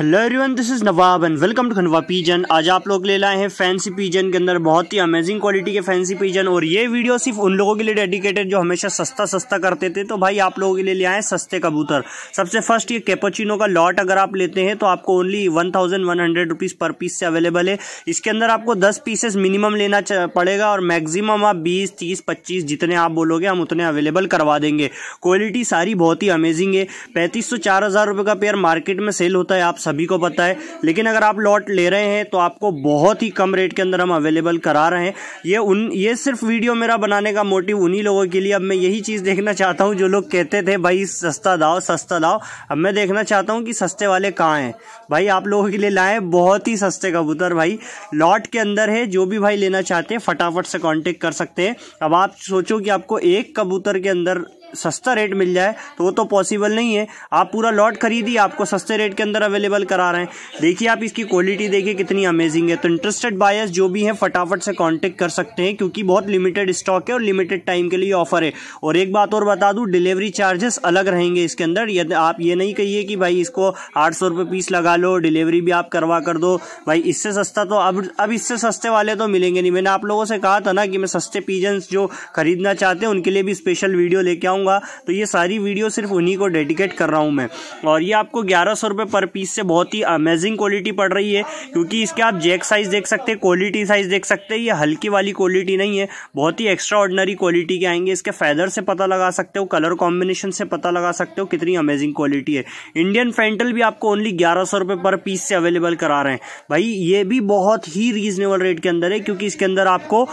hello everyone this is Nawab and welcome to खनवा pigeon आज आप लोग ले लाए हैं फैंसी पीजन के अंदर बहुत ही अमेजिंग क्वालिटी के फैंसी पीजन और ये वीडियो सिर्फ उन लोगों के लिए डेडिकेटेड जो हमेशा सस्ता सस्ता करते थे तो भाई आप लोगों के लिए ले आए सस्ते कबूतर सबसे फर्स्ट ये कैपोचिनो का लॉट अगर आप लेते हैं तो आपको only one thousand one hundred rupees per piece से अवेलेबल है इसके अंदर आपको दस पीसेस मिनिमम लेना पड़ेगा और मैक्सिमम आप बीस तीस पच्चीस जितने आप बोलोगे हम उतने अवेलेबल करवा देंगे क्वालिटी सारी बहुत ही अमेजिंग है पैंतीस सौ चार हज़ार रुपये का पेयर मार्केट में सेल होता है आप सभी को पता है लेकिन अगर आप लॉट ले रहे हैं तो आपको बहुत ही कम रेट के अंदर हम अवेलेबल करा रहे हैं ये उन ये सिर्फ वीडियो मेरा बनाने का मोटिव उन्हीं लोगों के लिए अब मैं यही चीज़ देखना चाहता हूँ जो लोग कहते थे भाई सस्ता दाओ सस्ता दाओ अब मैं देखना चाहता हूँ कि सस्ते वाले कहाँ हैं भाई आप लोगों के लिए लाए बहुत ही सस्ते कबूतर भाई लॉट के अंदर है जो भी भाई लेना चाहते हैं फटाफट से कॉन्टेक्ट कर सकते हैं अब आप सोचो कि आपको एक कबूतर के अंदर सस्ता रेट मिल जाए तो वो तो पॉसिबल नहीं है आप पूरा लॉट खरीदिए आपको सस्ते रेट के अंदर अवेलेबल करा रहे हैं देखिए आप इसकी क्वालिटी देखिए कितनी अमेजिंग है तो इंटरेस्टेड बायर्स जो भी हैं फटाफट से कॉन्टेक्ट कर सकते हैं क्योंकि बहुत लिमिटेड स्टॉक है और लिमिटेड टाइम के लिए ऑफर है और एक बात और बता दूँ डिलीवरी चार्जेस अलग रहेंगे इसके अंदर यदि आप ये नहीं कहिए कि भाई इसको आठ सौ रुपये पीस लगा लो डिलीवरी भी आप करवा कर दो भाई इससे सस्ता तो अब अब इससे सस्ते वाले तो मिलेंगे नहीं मैंने आप लोगों से कहा था ना कि मैं सस्ते पीजन्स जो खरीदना चाहते हैं उनके लिए भी स्पेशल वीडियो लेके आऊँ बताऊंगा तो ये सारी वीडियो सिर्फ उन्हीं को डेडिकेट कर रहा हूँ मैं और ये आपको ग्यारह सौ पर पीस से बहुत ही अमेजिंग क्वालिटी पड़ रही है क्योंकि इसके आप जैक साइज़ देख सकते हैं क्वालिटी साइज़ देख सकते हैं ये हल्की वाली क्वालिटी नहीं है बहुत ही एक्स्ट्रा ऑर्डनरी क्वालिटी के आएंगे इसके फैदर से पता लगा सकते हो कलर कॉम्बिनेशन से पता लगा सकते हो कितनी अमेजिंग क्वालिटी है इंडियन फेंटल भी आपको ओनली ग्यारह सौ पर पीस से अवेलेबल करा रहे हैं भाई ये भी बहुत ही रीजनेबल रेट के अंदर है क्योंकि इसके अंदर आपको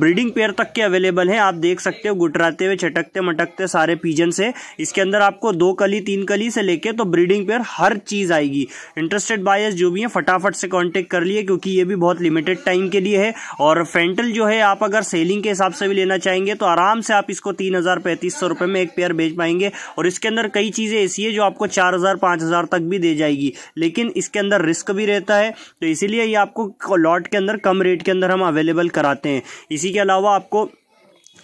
ब्रीडिंग पेयर तक के अवेलेबल हैं आप देख सकते हो गुटराते हुए चटकते मटकते सकते हैं सारे पीजन से इसके अंदर आपको दो कली तीन कली से लेके तो ब्रीडिंग पेयर हर चीज़ आएगी इंटरेस्टेड बायर्स जो भी हैं फटाफट से कॉन्टेक्ट कर लिए क्योंकि ये भी बहुत लिमिटेड टाइम के लिए है और फेंटल जो है आप अगर सेलिंग के हिसाब से भी लेना चाहेंगे तो आराम से आप इसको तीन हज़ार पैंतीस सौ में एक पेयर भेज पाएंगे और इसके अंदर कई चीज़ें ऐसी है जो आपको चार हज़ार हज़ार तक भी दे जाएगी लेकिन इसके अंदर रिस्क भी रहता है तो इसीलिए ये आपको लॉट के अंदर कम रेट के अंदर हम अवेलेबल कराते हैं इसी के अलावा आपको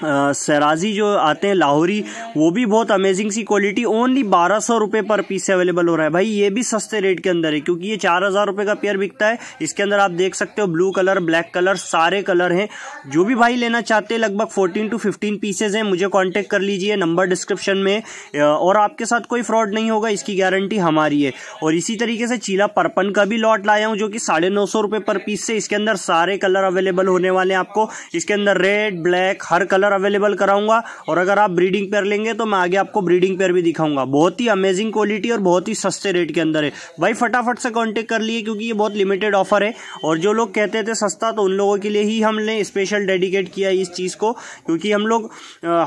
सराजी जो आते हैं लाहौरी वो भी बहुत अमेजिंग सी क्वालिटी ओनली बारह सौ रुपये पर पीस अवेलेबल हो रहा है भाई ये भी सस्ते रेट के अंदर है क्योंकि ये चार हज़ार रुपये का पेयर बिकता है इसके अंदर आप देख सकते हो ब्लू कलर ब्लैक कलर सारे कलर हैं जो भी भाई लेना चाहते हैं लगभग फोर्टीन टू फिफ्टीन पीसेज हैं मुझे कॉन्टैक्ट कर लीजिए नंबर डिस्क्रिप्शन में और आपके साथ कोई फ्रॉड नहीं होगा इसकी गारंटी हमारी है और इसी तरीके से चीला परपन का भी लॉट लाया हूँ जो कि साढ़े नौ सौ रुपये पर पीस से इसके अंदर सारे कलर अवेलेबल होने वाले हैं आपको इसके अंदर रेड ब्लैक हर कलर कलर अवेलेबल कराऊंगा और अगर आप ब्रीडिंग पेयर लेंगे तो मैं आगे आपको ब्रीडिंग पेयर भी दिखाऊंगा बहुत ही अमेजिंग क्वालिटी और बहुत ही सस्ते रेट के अंदर है भाई फटाफट से कॉन्टेक्ट कर लिए क्योंकि ये बहुत लिमिटेड ऑफर है और जो लोग कहते थे सस्ता तो उन लोगों के लिए ही हमने स्पेशल डेडिकेट किया इस चीज़ को क्योंकि हम लोग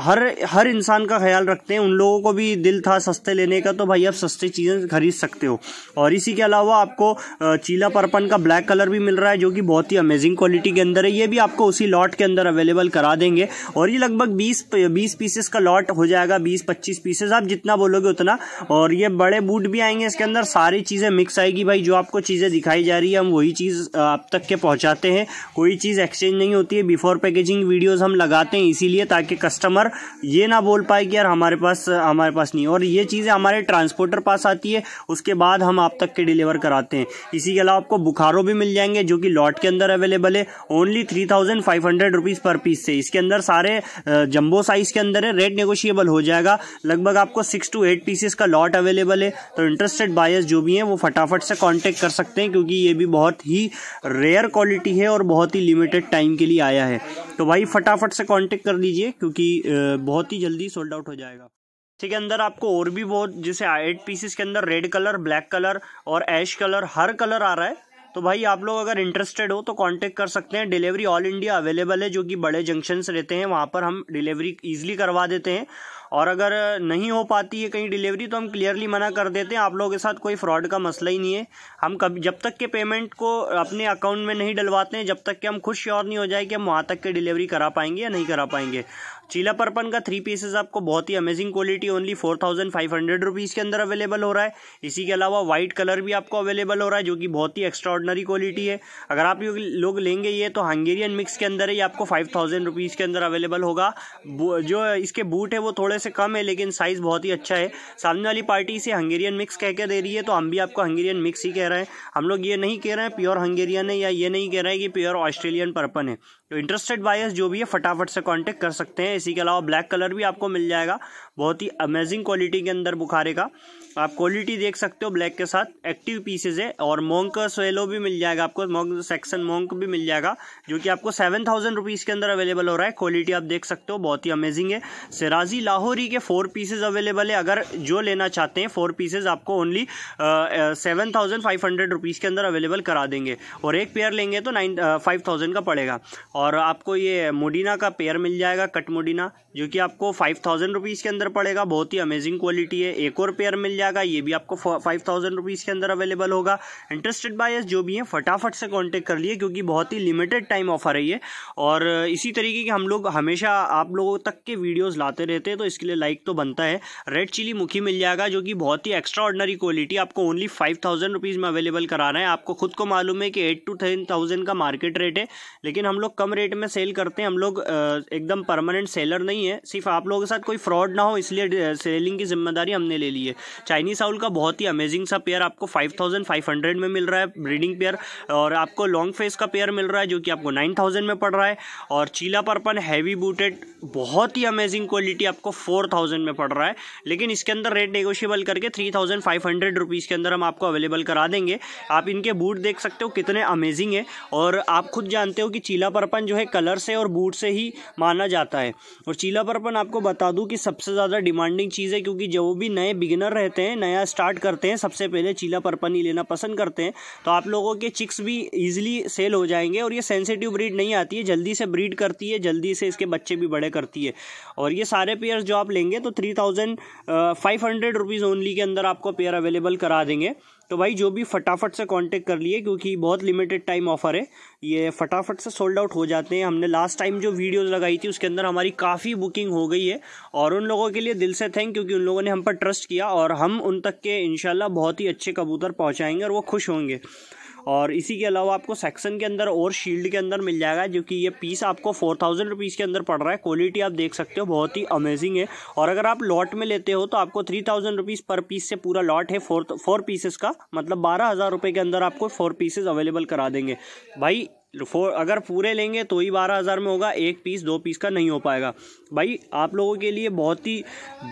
हर हर इंसान का ख्याल रखते हैं उन लोगों को भी दिल था सस्ते लेने का तो भाई आप सस्ते चीज़ें खरीद सकते हो और इसी के अलावा आपको चीला पर्पन का ब्लैक कलर भी मिल रहा है जो कि बहुत ही अमेजिंग क्वालिटी के अंदर है ये भी आपको उसी लॉट के अंदर अवेलेबल करा देंगे और और ये लगभग बीस बीस पीसेस का लॉट हो जाएगा बीस पच्चीस पीसेस आप जितना बोलोगे उतना और ये बड़े बूट भी आएंगे इसके अंदर सारी चीज़ें मिक्स आएगी भाई जो आपको चीज़ें दिखाई जा रही है हम वही चीज़ आप तक के पहुंचाते हैं कोई चीज़ एक्सचेंज नहीं होती है बिफोर पैकेजिंग वीडियोज़ हम लगाते हैं इसीलिए ताकि कस्टमर ये ना बोल पाए कि यार हमारे पास हमारे पास नहीं और ये चीज़ें हमारे ट्रांसपोर्टर पास आती है उसके बाद हम आप तक के डिलीवर कराते हैं इसी के अलावा आपको बुखारों भी मिल जाएंगे जो कि लॉट के अंदर अवेलेबल है only three thousand five hundred rupees per piece से इसके अंदर सारे है जंबो साइज के अंदर है रेट नेगोशिएबल हो जाएगा लगभग आपको सिक्स टू एट पीसेस का लॉट अवेलेबल है तो इंटरेस्टेड बायर्स जो भी हैं वो फटाफट से कांटेक्ट कर सकते हैं क्योंकि ये भी बहुत ही रेयर क्वालिटी है और बहुत ही लिमिटेड टाइम के लिए आया है तो भाई फटाफट से कॉन्टेक्ट कर लीजिए क्योंकि बहुत ही जल्दी सोल्ड आउट हो जाएगा ठीक है अंदर आपको और भी बहुत जैसे एट पीसेस के अंदर रेड कलर ब्लैक कलर और ऐश कलर हर कलर आ रहा है तो भाई आप लोग अगर इंटरेस्टेड हो तो कांटेक्ट कर सकते हैं डिलीवरी ऑल इंडिया अवेलेबल है जो कि बड़े जंक्शन रहते हैं वहाँ पर हम डिलीवरी ईजिली करवा देते हैं और अगर नहीं हो पाती है कहीं डिलीवरी तो हम क्लियरली मना कर देते हैं आप लोगों के साथ कोई फ्रॉड का मसला ही नहीं है हम कभी जब तक के पेमेंट को अपने अकाउंट में नहीं डलवाते हैं जब तक कि हम खुद श्योर नहीं हो जाए कि हम वहाँ तक के डिलीवरी करा पाएंगे या नहीं करा पाएंगे चीला पर्पन का थ्री पीसेज आपको बहुत ही amazing quality only four thousand five hundred rupees के अंदर अवेलेबल हो रहा है इसी के अलावा वाइट कलर भी आपको अवेलेबल हो रहा है जो कि बहुत ही एक्स्ट्राऑर्डनरी क्वालिटी है अगर आप लोग लेंगे ये तो हंगेरियन मिक्स के अंदर ही आपको फाइव थाउजेंड रुपीज़ के अंदर अवेलेबल होगा जो इसके बूट है वो थोड़े से कम है लेकिन साइज़ बहुत ही अच्छा है सामने वाली पार्टी इसे हंगेरियन मिक्स कह के दे रही है तो हम भी आपको हंगेरियन मिक्स ही कह रहे हैं हम लोग ये नहीं कह रहे हैं प्योर हंगेरियन है या ये नहीं कह रहे हैं कि प्योर ऑस्ट्रेलियन पर्पन है तो इंटरेस्टेड बायर्स जो भी है फटाफट से कांटेक्ट कर सकते हैं इसी के अलावा ब्लैक कलर भी आपको मिल जाएगा बहुत ही अमेजिंग क्वालिटी के अंदर बुखारे का आप क्वालिटी देख सकते हो ब्लैक के साथ एक्टिव पीसेज है और मोंक स्वेलो भी मिल जाएगा आपको मोंक सेक्शन मोंक भी मिल जाएगा जो कि आपको सेवन थाउजेंड रुपीज़ के अंदर अवेलेबल हो रहा है क्वालिटी आप देख सकते हो बहुत ही अमेजिंग है सिराजी लाहौरी के फोर पीसेज अवेलेबल है अगर जो लेना चाहते हैं फोर पीसेज आपको only seven thousand five hundred rupees के अंदर अवेलेबल करा देंगे और एक पेयर लेंगे तो नाइन फाइव थाउजेंड का पड़ेगा और आपको ये मोडीना का पेयर मिल जाएगा कट मोडीना जो कि आपको फाइव थाउजेंड रुपीज़ के अंदर पड़ेगा बहुत ही अमेजिंग क्वालिटी है एक और पेयर मिल जाएगा ये भी आपको फाइव थाउजेंड रुपीज़ के अंदर अवेलेबल होगा इंटरेस्टेड बायर्स जो भी हैं फटाफट से कॉन्टेक्ट कर लिए क्योंकि बहुत ही लिमिटेड टाइम ऑफर है ये और इसी तरीके की हम लोग हमेशा आप लोगों तक के वीडियोज़ लाते रहते हैं तो इसके लिए लाइक तो बनता है रेड चिली मुखी मिल जाएगा जो कि बहुत ही एक्स्ट्रा ऑर्डनरी क्वालिटी आपको ओनली फाइव थाउजेंड रुपीज़ में अवेलेबल करा रहे हैं आपको खुद को मालूम है कि एट टू टेन थाउजेंड का मार्केट रेट है लेकिन हम लोग कम कम रेट में सेल करते हैं हम लोग एकदम परमानेंट सेलर नहीं है सिर्फ आप लोगों के साथ कोई फ्रॉड ना हो इसलिए सेलिंग की जिम्मेदारी हमने ले ली है चाइनीज साउल का बहुत ही अमेजिंग सा पेयर आपको फाइव थाउजेंड फाइव हंड्रेड में मिल रहा है ब्रीडिंग पेयर और आपको लॉन्ग फेस का पेयर मिल रहा है जो कि आपको नाइन थाउजेंड में पड़ रहा है और चीला पर्पन हैवी बूटेड बहुत ही अमेजिंग क्वालिटी आपको फोर थाउजेंड में पड़ रहा है लेकिन इसके अंदर रेट नेगोशियबल करके three thousand five hundred rupees के अंदर हम आपको अवेलेबल करा देंगे आप इनके बूट देख सकते हो कितने अमेजिंग है और आप खुद जानते हो कि चीला पर्पन चीलापन जो है कलर से और बूट से ही माना जाता है और चीलापन आपको बता दूँ कि सबसे ज़्यादा डिमांडिंग चीज़ है क्योंकि जो भी नए बिगिनर रहते हैं नया स्टार्ट करते हैं सबसे पहले चीलापन ही लेना पसंद करते हैं तो आप लोगों के चिक्स भी ईजिली सेल हो जाएंगे और ये सेंसिटिव ब्रीड नहीं आती है जल्दी से ब्रीड करती है जल्दी से इसके बच्चे भी बड़े करती है और ये सारे पेयर्स जो आप लेंगे तो three thousand five hundred rupees only के अंदर आपको पेयर अवेलेबल करा देंगे तो भाई जो भी फटाफट से कांटेक्ट कर लिए क्योंकि बहुत लिमिटेड टाइम ऑफर है ये फटाफट से सोल्ड आउट हो जाते हैं हमने लास्ट टाइम जो वीडियोस लगाई थी उसके अंदर हमारी काफ़ी बुकिंग हो गई है और उन लोगों के लिए दिल से थैंक क्योंकि उन लोगों ने हम पर ट्रस्ट किया और हम उन तक के इनशाला बहुत ही अच्छे कबूतर पहुँचाएंगे और वो खुश होंगे और इसी के अलावा आपको सेक्शन के अंदर और शील्ड के अंदर मिल जाएगा जो कि ये पीस आपको फोर थाउजेंड रुपीज़ के अंदर पड़ रहा है क्वालिटी आप देख सकते हो बहुत ही अमेजिंग है और अगर आप लॉट में लेते हो तो आपको three thousand rupees per piece से पूरा लॉट है फोर फोर पीसेस का मतलब बारह हज़ार रुपये के अंदर आपको फोर पीसेज अवेलेबल करा देंगे भाई फोर अगर पूरे लेंगे तो ही बारह हज़ार में होगा एक पीस दो पीस का नहीं हो पाएगा भाई आप लोगों के लिए बहुत ही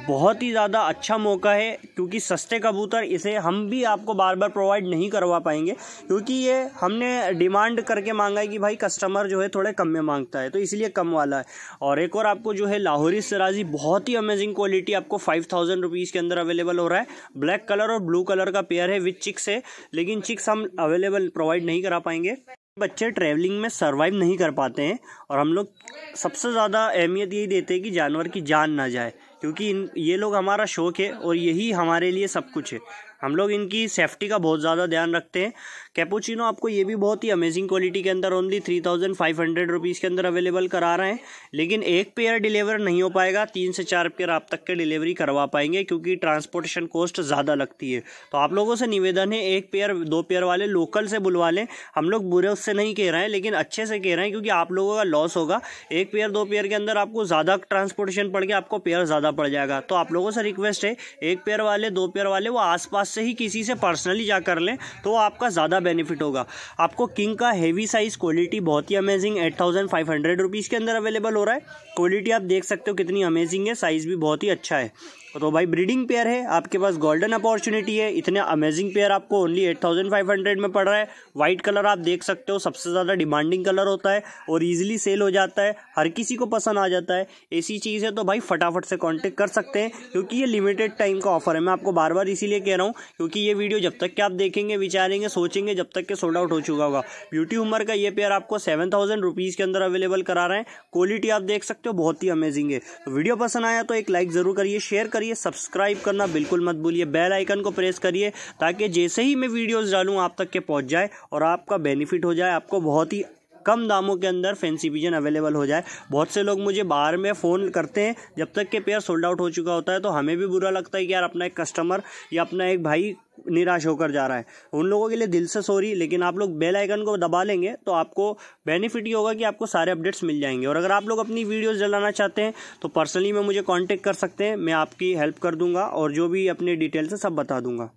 बहुत ही ज़्यादा अच्छा मौका है क्योंकि सस्ते कबूतर इसे हम भी आपको बार बार प्रोवाइड नहीं करवा पाएंगे क्योंकि ये हमने डिमांड करके मांगा है कि भाई कस्टमर जो है थोड़े कम में मांगता है तो इसलिए कम वाला है और एक और आपको जो है लाहौरी सराजी बहुत ही अमेजिंग क्वालिटी आपको फाइव थाउजेंड रुपीज़ के अंदर अवेलेबल हो रहा है ब्लैक कलर और ब्लू कलर का पेयर है विथ चिक्स है लेकिन चिक्स हम अवेलेबल प्रोवाइड नहीं करा पाएंगे बच्चे ट्रैवलिंग में सरवाइव नहीं कर पाते हैं और हम लोग सबसे ज़्यादा अहमियत यही देते हैं कि जानवर की जान ना जाए क्योंकि इन ये लोग हमारा शौक़ है और यही हमारे लिए सब कुछ है हम लोग इनकी सेफ्टी का बहुत ज़्यादा ध्यान रखते हैं कैपोचिनो आपको ये भी बहुत ही अमेजिंग क्वालिटी के अंदर only three thousand five hundred rupees के अंदर अवेलेबल करा रहे हैं लेकिन एक पेयर डिलीवर नहीं हो पाएगा तीन से चार पेयर आप तक के डिलीवरी करवा पाएंगे क्योंकि ट्रांसपोर्टेशन कॉस्ट ज़्यादा लगती है तो आप लोगों से निवेदन है एक पेयर दो पेयर वाले लोकल से बुलवा लें हम लोग बुरे उससे नहीं कह रहे हैं लेकिन अच्छे से कह रहे हैं क्योंकि आप लोगों का लॉस होगा एक पेयर दो पेयर के अंदर आपको ज़्यादा ट्रांसपोर्टेशन पड़ गया आपको पेयर ज़्यादा पड़ जाएगा तो आप लोगों से रिक्वेस्ट है एक पेयर वाले दो पेयर वाले वो आसपास पास से ही किसी से पर्सनली जा कर लें तो आपका ज़्यादा बेनिफिट होगा आपको किंग का हेवी साइज़ क्वालिटी बहुत ही amazing eight thousand five hundred rupees के अंदर अवेलेबल हो रहा है क्वालिटी आप देख सकते हो कितनी अमेजिंग है साइज़ भी बहुत ही अच्छा है तो भाई ब्रीडिंग पेयर है आपके पास गोल्डन अपॉर्चुनिटी है इतने अमेजिंग पेयर आपको only eight thousand five hundred में पड़ रहा है वाइट कलर आप देख सकते हो सबसे ज़्यादा डिमांडिंग कलर होता है और ईजिली सेल हो जाता है हर किसी को पसंद आ जाता है ऐसी चीज़ है तो भाई फटाफट से कॉन्टेक्ट कर सकते हैं क्योंकि ये लिमिटेड टाइम का ऑफर है मैं आपको बार बार इसीलिए कह रहा हूँ क्योंकि ये वीडियो जब तक के आप देखेंगे विचारेंगे सोचेंगे जब तक के सोल्ड आउट हो चुका होगा ब्यूटी उमर का ये पेयर आपको सेवन थाउजेंड रुपीज़ के अंदर अवेलेबल करा रहे हैं क्वालिटी आप देख सकते हो बहुत ही अमेजिंग है तो वीडियो पसंद आया तो एक लाइक ज़रूर करिए शेयर करिए सब्सक्राइब करना बिल्कुल मत भूलिए बेल आइकन को प्रेस करिए ताकि जैसे ही मैं वीडियोस डालूँ आप तक के पहुंच जाए और आपका बेनिफिट हो जाए आपको बहुत ही कम दामों के अंदर फैंसी विजन अवेलेबल हो जाए बहुत से लोग मुझे बाहर में फ़ोन करते हैं जब तक के पेयर सोल्ड आउट हो चुका होता है तो हमें भी बुरा लगता है कि यार अपना एक कस्टमर या अपना एक भाई निराश होकर जा रहा है उन लोगों के लिए दिल से सॉरी लेकिन आप लोग बेल आइकन को दबा लेंगे तो आपको बेनिफिट ये होगा कि आपको सारे अपडेट्स मिल जाएंगे और अगर आप लोग अपनी वीडियोस डलाना चाहते हैं तो पर्सनली में मुझे कांटेक्ट कर सकते हैं मैं आपकी हेल्प कर दूंगा और जो भी अपने डिटेल्स है सब बता दूंगा